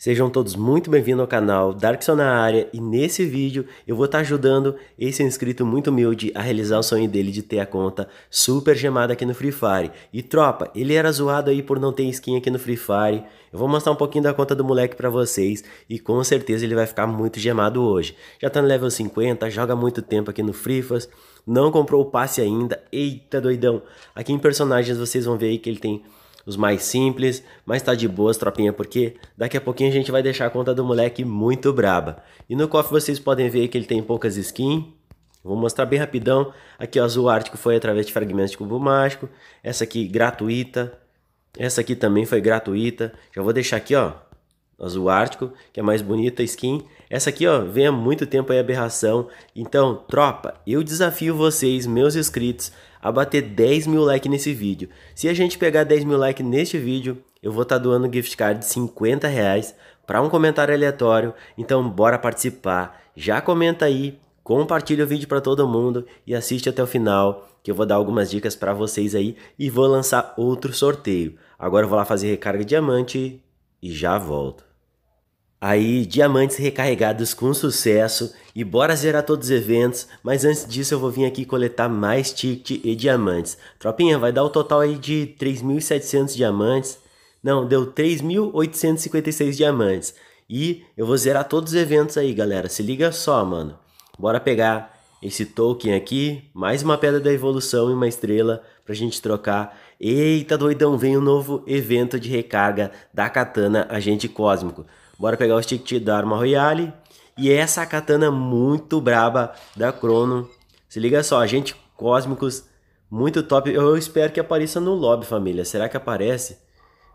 Sejam todos muito bem-vindos ao canal Darkson na área e nesse vídeo eu vou estar tá ajudando esse inscrito muito humilde a realizar o sonho dele de ter a conta super gemada aqui no Free Fire. E tropa, ele era zoado aí por não ter skin aqui no Free Fire. Eu vou mostrar um pouquinho da conta do moleque para vocês e com certeza ele vai ficar muito gemado hoje. Já tá no level 50, joga muito tempo aqui no Free Fire, não comprou o passe ainda. Eita doidão, aqui em personagens vocês vão ver aí que ele tem os mais simples, mas tá de boas, tropinha, porque daqui a pouquinho a gente vai deixar a conta do moleque muito braba. E no cofre vocês podem ver que ele tem poucas skins. Vou mostrar bem rapidão. Aqui o azul ártico foi através de fragmentos de cubo mágico. Essa aqui gratuita. Essa aqui também foi gratuita. Já vou deixar aqui, ó. Azul ártico, que é mais bonita skin. Essa aqui, ó, vem há muito tempo aí aberração. Então, tropa, eu desafio vocês, meus inscritos, a bater 10 mil likes nesse vídeo. Se a gente pegar 10 mil likes neste vídeo, eu vou estar tá doando gift card de 50 reais para um comentário aleatório. Então bora participar. Já comenta aí, compartilha o vídeo para todo mundo e assiste até o final que eu vou dar algumas dicas para vocês aí e vou lançar outro sorteio. Agora eu vou lá fazer recarga diamante e já volto. Aí, diamantes recarregados com sucesso. E bora zerar todos os eventos, mas antes disso eu vou vir aqui coletar mais ticket e diamantes. Tropinha, vai dar o um total aí de 3.700 diamantes. Não, deu 3.856 diamantes. E eu vou zerar todos os eventos aí, galera. Se liga só, mano. Bora pegar esse token aqui, mais uma pedra da evolução e uma estrela pra gente trocar. Eita doidão, vem um novo evento de recarga da katana agente cósmico. Bora pegar o stick da arma royale, e essa katana muito braba da Crono. Se liga só, gente cósmicos, muito top. Eu espero que apareça no lobby, família. Será que aparece?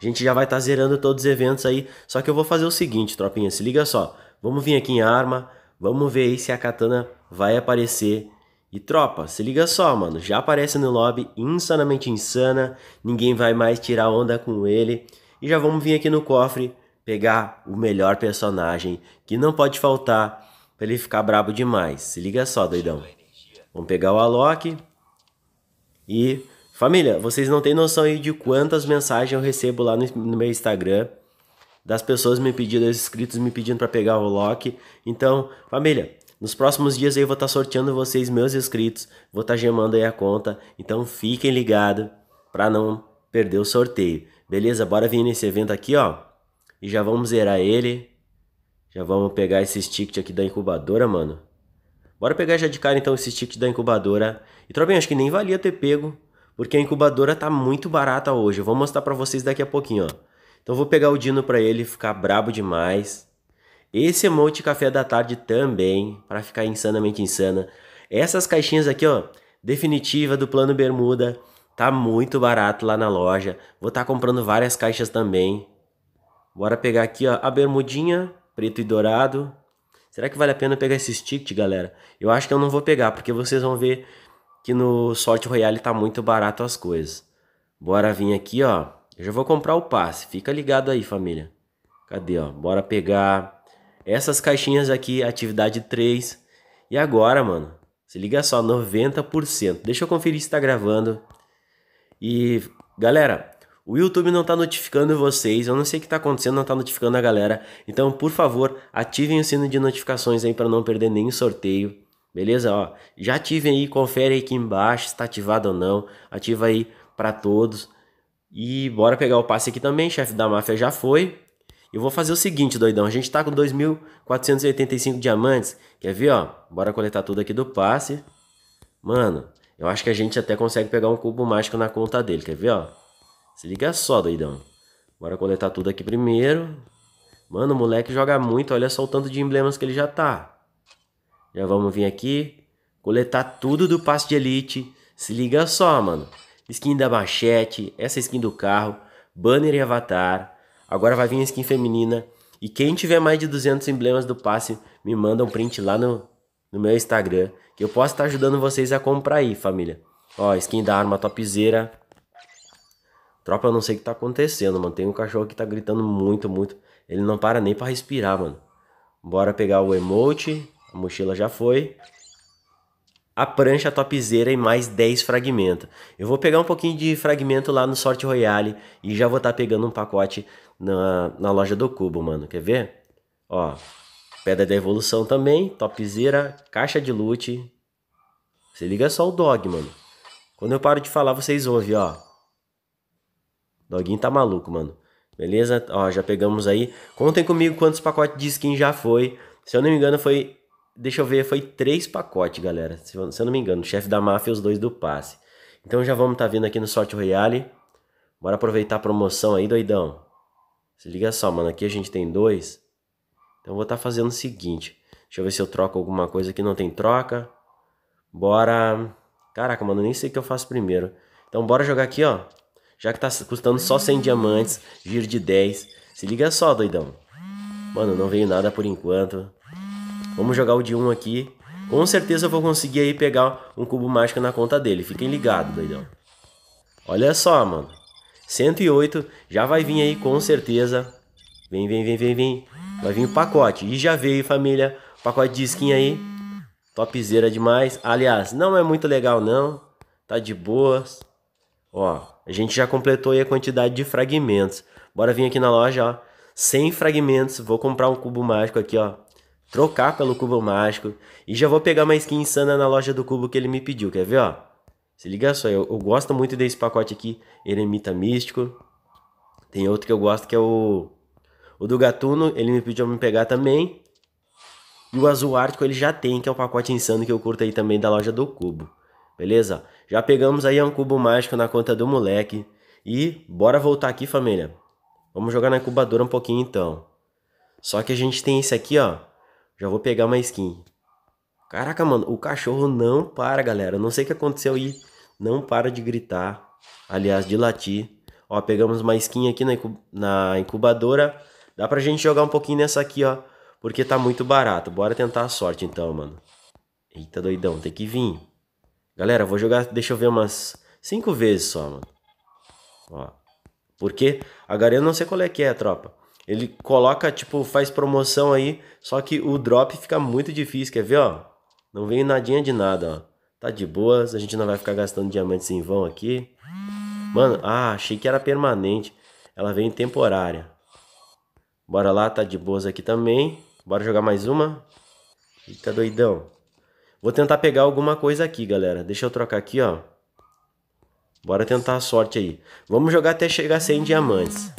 A gente já vai estar tá zerando todos os eventos aí. Só que eu vou fazer o seguinte, tropinha, se liga só. Vamos vir aqui em arma, vamos ver aí se a katana vai aparecer. E tropa, se liga só, mano, já aparece no lobby, insanamente insana, ninguém vai mais tirar onda com ele. E já vamos vir aqui no cofre pegar o melhor personagem que não pode faltar pra ele ficar brabo demais. Se liga só, doidão. Vamos pegar o Alok. E. Família, vocês não têm noção aí de quantas mensagens eu recebo lá no, no meu Instagram. Das pessoas me pedindo, dos inscritos me pedindo para pegar o Loki. Então, família, nos próximos dias aí eu vou estar tá sorteando vocês, meus inscritos. Vou estar tá gemando aí a conta. Então fiquem ligados para não perder o sorteio. Beleza? Bora vir nesse evento aqui, ó. E já vamos zerar ele. Já vamos pegar esse ticket aqui da incubadora, mano. Bora pegar já de cara então esse ticket da incubadora. E Trobem, acho que nem valia ter pego, porque a incubadora tá muito barata hoje. Eu vou mostrar para vocês daqui a pouquinho, ó. Então vou pegar o Dino para ele ficar brabo demais. Esse emote café da tarde também, para ficar insanamente insana. Essas caixinhas aqui, ó, definitiva do plano bermuda, tá muito barato lá na loja. Vou estar tá comprando várias caixas também. Bora pegar aqui, ó, a bermudinha, preto e dourado. Será que vale a pena pegar esse stick, galera? Eu acho que eu não vou pegar, porque vocês vão ver que no Sorte Royale tá muito barato as coisas. Bora vir aqui, ó. Eu já vou comprar o passe. Fica ligado aí, família. Cadê, ó? Bora pegar essas caixinhas aqui, atividade 3. E agora, mano? Se liga só, 90%. Deixa eu conferir se tá gravando. E, galera, o YouTube não está notificando vocês, eu não sei o que está acontecendo, não está notificando a galera. Então, por favor, ativem o sino de notificações aí para não perder nenhum sorteio. Beleza? Ó, já ativem aí, confere aí aqui embaixo se está ativado ou não. Ativa aí para todos. E bora pegar o passe aqui também, chefe da máfia já foi. Eu vou fazer o seguinte, doidão, a gente está com 2.485 diamantes. Quer ver, ó? Bora coletar tudo aqui do passe. Mano, eu acho que a gente até consegue pegar um cubo mágico na conta dele, quer ver, ó? Se liga só, doidão. Bora coletar tudo aqui primeiro. Mano, o moleque joga muito. Olha só o tanto de emblemas que ele já tá. Já vamos vir aqui. Coletar tudo do passe de elite. Se liga só, mano. Skin da machete. Essa skin do carro. Banner e avatar. Agora vai vir a skin feminina. E quem tiver mais de 200 emblemas do passe, me manda um print lá no, no meu Instagram. Que eu posso estar tá ajudando vocês a comprar aí, família. Ó, skin da arma topzera. Tropa, eu não sei o que tá acontecendo, mano. Tem um cachorro que tá gritando muito, muito. Ele não para nem pra respirar, mano. Bora pegar o emote. A mochila já foi. A prancha topzera e mais 10 fragmentos. Eu vou pegar um pouquinho de fragmento lá no Sorte Royale. E já vou estar tá pegando um pacote na, na loja do Cubo, mano. Quer ver? Ó. Pedra da Evolução também. Topzera. Caixa de loot. Se liga só o dog, mano. Quando eu paro de falar, vocês ouvem, ó. Doguinho tá maluco, mano. Beleza? Ó, já pegamos aí. Contem comigo quantos pacotes de skin já foi. Se eu não me engano, foi. Deixa eu ver, foi três pacotes, galera. Se eu, se eu não me engano, chefe da máfia e os dois do passe. Então já vamos estar tá vindo aqui no Sorte Royale. Bora aproveitar a promoção aí, doidão. Se liga só, mano. Aqui a gente tem dois. Então eu vou estar tá fazendo o seguinte. Deixa eu ver se eu troco alguma coisa aqui. Não tem troca. Bora. Caraca, mano, nem sei o que eu faço primeiro. Então bora jogar aqui, ó. Já que tá custando só 100 diamantes, giro de 10. Se liga só, doidão. Mano, não veio nada por enquanto. Vamos jogar o de 1 aqui. Com certeza eu vou conseguir aí pegar um cubo mágico na conta dele. Fiquem ligados, doidão. Olha só, mano. 108. Já vai vir aí com certeza. Vem, vem, vem, vem, vem. Vai vir o pacote. E já veio, família. Pacote de skin aí. Topzera demais. Aliás, não é muito legal não. Tá de boas. Ó, a gente já completou aí a quantidade de fragmentos. Bora vir aqui na loja, ó. 100 fragmentos, vou comprar um cubo mágico aqui, ó. Trocar pelo cubo mágico. E já vou pegar uma skin insana na loja do cubo que ele me pediu, quer ver, ó? Se liga só, eu, eu gosto muito desse pacote aqui. Eremita Místico. Tem outro que eu gosto que é o... O do Gatuno, ele me pediu pra me pegar também. E o azul ártico ele já tem, que é o pacote insano que eu curto aí também da loja do Cubo. Beleza? Já pegamos aí um cubo mágico na conta do moleque. E bora voltar aqui, família. Vamos jogar na incubadora um pouquinho então. Só que a gente tem esse aqui, ó. Já vou pegar uma skin. Caraca, mano, o cachorro não para, galera. não sei o que aconteceu aí. Não para de gritar. Aliás, de latir. Ó, pegamos uma skin aqui na incubadora. Dá pra gente jogar um pouquinho nessa aqui, ó. Porque tá muito barato. Bora tentar a sorte então, mano. Eita, doidão. Tem que vir. Galera, vou jogar, deixa eu ver umas cinco vezes só, mano. Ó. Porque a Garena não sei qual é que é, tropa. Ele coloca, tipo, faz promoção aí, só que o drop fica muito difícil, quer ver, ó? Não veio nadinha de nada, ó. Tá de boas, a gente não vai ficar gastando diamantes em vão aqui. Mano, ah, achei que era permanente. Ela veio temporária. Bora lá, tá de boas aqui também. Bora jogar mais uma. Eita, doidão. Vou tentar pegar alguma coisa aqui, galera. Deixa eu trocar aqui, ó. Bora tentar a sorte aí. Vamos jogar até chegar sem 100 diamantes.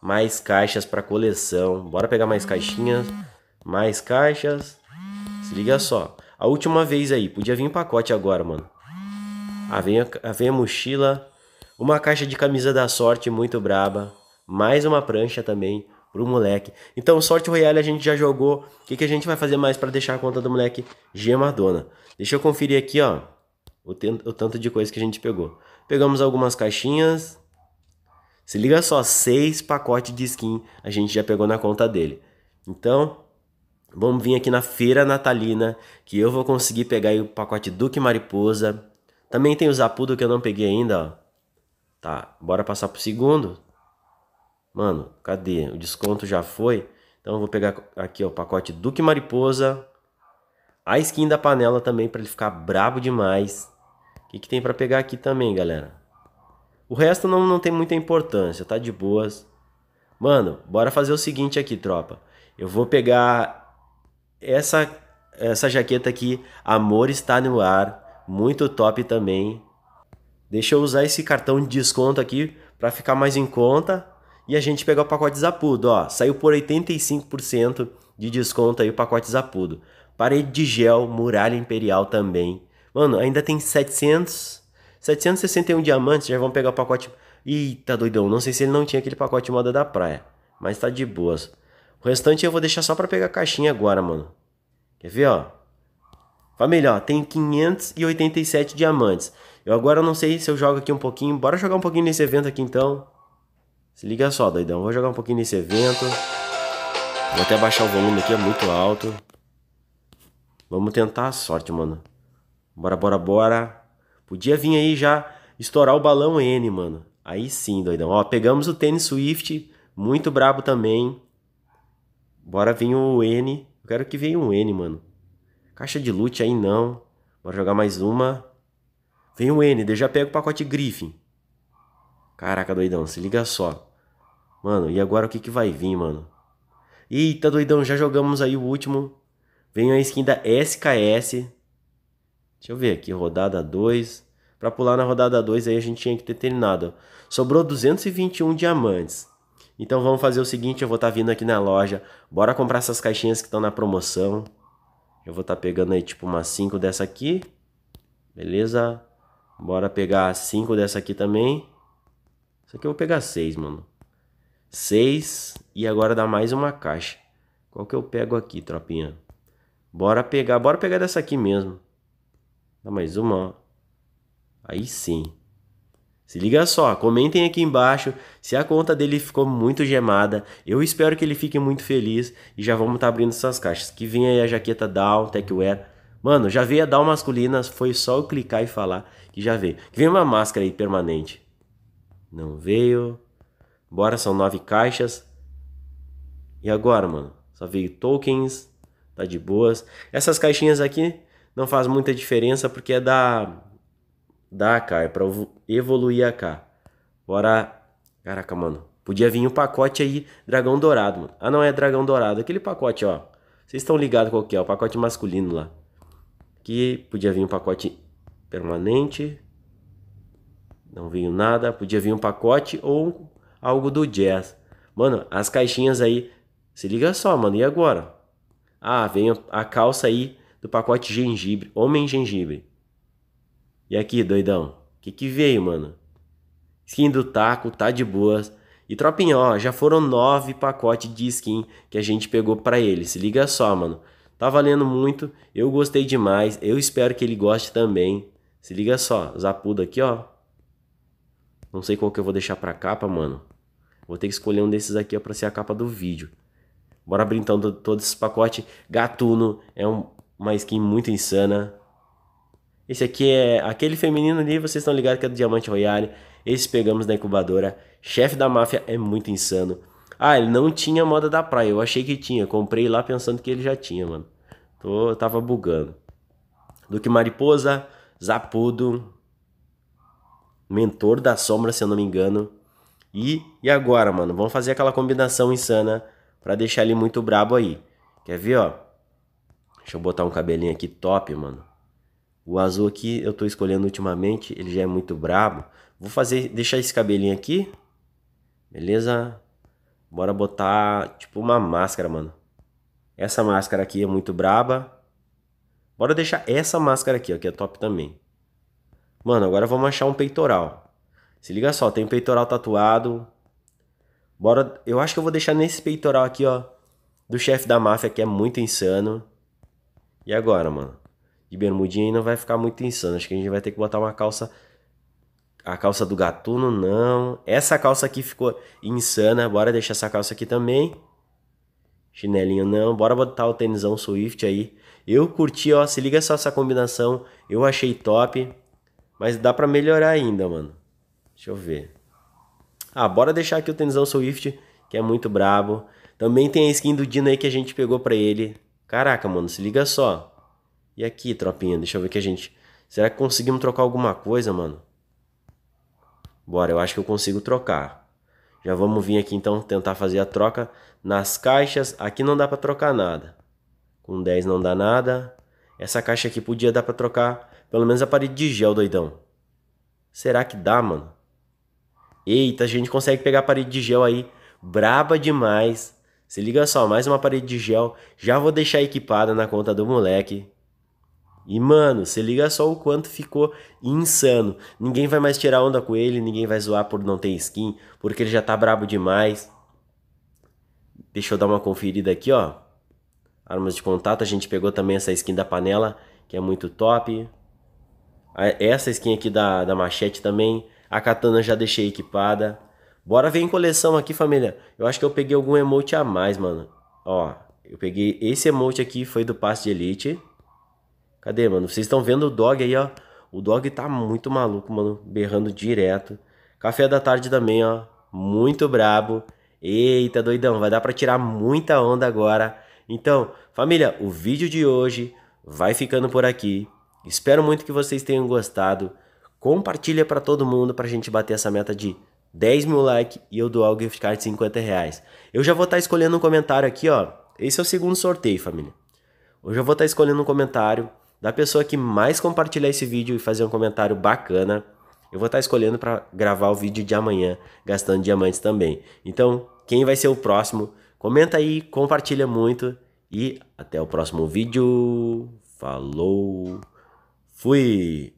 Mais caixas para coleção. Bora pegar mais caixinhas. Mais caixas. Se liga só. A última vez aí. Podia vir pacote agora, mano. Ah, vem a, ah, vem a mochila. Uma caixa de camisa da sorte muito braba. Mais uma prancha também pro moleque. Então, sorte royale a gente já jogou. O que, que a gente vai fazer mais para deixar a conta do moleque gemadona? Deixa eu conferir aqui, ó, o, o tanto de coisa que a gente pegou. Pegamos algumas caixinhas. Se liga só, seis pacotes de skin a gente já pegou na conta dele. Então, vamos vir aqui na feira natalina, que eu vou conseguir pegar o pacote Duque Mariposa. Também tem o Zapudo que eu não peguei ainda, ó. Tá, bora passar pro segundo. Mano, cadê? O desconto já foi. Então eu vou pegar aqui ó, o pacote Duque Mariposa. A skin da panela também para ele ficar brabo demais. O que, que tem para pegar aqui também, galera? O resto não, não tem muita importância, tá de boas. Mano, bora fazer o seguinte aqui, tropa. Eu vou pegar essa essa jaqueta aqui, Amor está no ar, muito top também. Deixa eu usar esse cartão de desconto aqui para ficar mais em conta e a gente pegar o pacote Zapudo, ó, saiu por 85% de desconto aí o pacote Zapudo. Parede de gel, muralha imperial também. Mano, ainda tem 700, 761 diamantes, já vamos pegar o pacote. Eita, tá doidão, não sei se ele não tinha aquele pacote moda da praia, mas tá de boas. O restante eu vou deixar só para pegar a caixinha agora, mano. Quer ver, ó? Família, ó, tem 587 diamantes. Eu agora não sei se eu jogo aqui um pouquinho. Bora jogar um pouquinho nesse evento aqui então. Se liga só, doidão. Vou jogar um pouquinho nesse evento. Vou até baixar o volume aqui, é muito alto. Vamos tentar a sorte, mano. Bora, bora, bora. Podia vir aí já estourar o balão N, mano. Aí sim, doidão. Ó, pegamos o tênis Swift, muito brabo também. Bora vir o N. Eu quero que venha um N, mano. Caixa de loot aí não. Bora jogar mais uma. Vem o N, eu já pego o pacote Griffin. Caraca, doidão, se liga só. Mano, e agora o que, que vai vir, mano? Eita, doidão, já jogamos aí o último. Vem a skin da SKS. Deixa eu ver aqui, rodada 2. Pra pular na rodada 2 aí a gente tinha que ter terminado. Sobrou 221 diamantes. Então vamos fazer o seguinte, eu vou estar tá vindo aqui na loja. Bora comprar essas caixinhas que estão na promoção. Eu vou estar tá pegando aí tipo umas 5 dessa aqui. Beleza? Bora pegar 5 dessa aqui também. Isso aqui eu vou pegar 6, mano. 6 e agora dá mais uma caixa. Qual que eu pego aqui, tropinha? Bora pegar, bora pegar dessa aqui mesmo. Dá mais uma, ó. Aí sim. Se liga só, comentem aqui embaixo se a conta dele ficou muito gemada. Eu espero que ele fique muito feliz e já vamos estar tá abrindo essas caixas. Que vem aí a jaqueta Down, Techwear. Mano, já veio a Down masculina, foi só eu clicar e falar que já veio. Que vem uma máscara aí permanente. Não veio. Bora, são nove caixas. E agora, mano? Só veio tokens. Tá de boas. Essas caixinhas aqui não faz muita diferença porque é da, da AK. É pra evoluir a AK. Bora. Caraca, mano. Podia vir um pacote aí, dragão dourado, mano. Ah, não, é dragão dourado. Aquele pacote, ó. Vocês estão ligados qual que é, o pacote masculino lá. Que podia vir um pacote permanente. Não veio nada, podia vir um pacote ou algo do jazz. Mano, as caixinhas aí, se liga só, mano, e agora? Ah, vem a calça aí do pacote gengibre, homem gengibre. E aqui, doidão, que que veio, mano? Skin do taco, tá de boas. E tropinha, ó, já foram nove pacotes de skin que a gente pegou pra ele. Se liga só, mano. Tá valendo muito, eu gostei demais, eu espero que ele goste também. Se liga só, Zapuda aqui, ó, não sei qual que eu vou deixar pra capa, mano. Vou ter que escolher um desses aqui ó, pra ser a capa do vídeo. Bora abrir então todo esse pacote. Gatuno é um, uma skin muito insana. Esse aqui é aquele feminino ali, vocês estão ligados que é do Diamante Royale. Esse pegamos na incubadora. Chefe da máfia é muito insano. Ah, ele não tinha moda da praia. Eu achei que tinha. Comprei lá pensando que ele já tinha, mano. Tô, tava bugando. Duque Mariposa, Zapudo, Mentor da Sombra, se eu não me engano. E, e agora, mano? Vamos fazer aquela combinação insana para deixar ele muito brabo aí. Quer ver, ó? Deixa eu botar um cabelinho aqui top, mano. O azul aqui eu tô escolhendo ultimamente, ele já é muito brabo. Vou fazer, deixar esse cabelinho aqui. Beleza? Bora botar tipo uma máscara, mano. Essa máscara aqui é muito braba. Bora deixar essa máscara aqui, ó, que é top também. Mano, agora vamos achar um peitoral. Se liga só, tem peitoral tatuado. Bora. Eu acho que eu vou deixar nesse peitoral aqui, ó. Do chefe da máfia, que é muito insano. E agora, mano? De bermudinha aí não vai ficar muito insano. Acho que a gente vai ter que botar uma calça. A calça do gatuno, não. Essa calça aqui ficou insana. Bora deixar essa calça aqui também. Chinelinho, não. Bora botar o tênisão Swift aí. Eu curti, ó. Se liga só essa combinação. Eu achei top. Mas dá para melhorar ainda, mano. Deixa eu ver. Ah, bora deixar aqui o Tenzão Swift, que é muito brabo. Também tem a skin do Dino aí que a gente pegou pra ele. Caraca, mano, se liga só. E aqui, tropinha, deixa eu ver que a gente... Será que conseguimos trocar alguma coisa, mano? Bora, eu acho que eu consigo trocar. Já vamos vir aqui então tentar fazer a troca nas caixas. Aqui não dá pra trocar nada. Com 10 não dá nada. Essa caixa aqui podia dar pra trocar pelo menos a parede de gel, doidão. Será que dá, mano? Eita, a gente consegue pegar a parede de gel aí. Braba demais. Se liga só, mais uma parede de gel. Já vou deixar equipada na conta do moleque. E, mano, se liga só o quanto ficou insano. Ninguém vai mais tirar onda com ele, ninguém vai zoar por não ter skin, porque ele já tá brabo demais. Deixa eu dar uma conferida aqui, ó. Armas de contato, a gente pegou também essa skin da panela, que é muito top. Essa skin aqui da, da machete também. A katana já deixei equipada. Bora ver em coleção aqui, família. Eu acho que eu peguei algum emote a mais, mano. Ó, eu peguei esse emote aqui, foi do passe de elite. Cadê, mano? Vocês estão vendo o dog aí, ó. O dog tá muito maluco, mano. Berrando direto. Café da tarde também, ó. Muito brabo. Eita, doidão. Vai dar pra tirar muita onda agora. Então, família, o vídeo de hoje vai ficando por aqui. Espero muito que vocês tenham gostado. Compartilha para todo mundo para a gente bater essa meta de 10 mil likes e eu doar o gift card de 50 reais. Eu já vou estar tá escolhendo um comentário aqui, ó. Esse é o segundo sorteio, família. Hoje eu vou estar tá escolhendo um comentário da pessoa que mais compartilhar esse vídeo e fazer um comentário bacana. Eu vou estar tá escolhendo para gravar o vídeo de amanhã, gastando diamantes também. Então, quem vai ser o próximo? Comenta aí, compartilha muito e até o próximo vídeo. Falou! Fui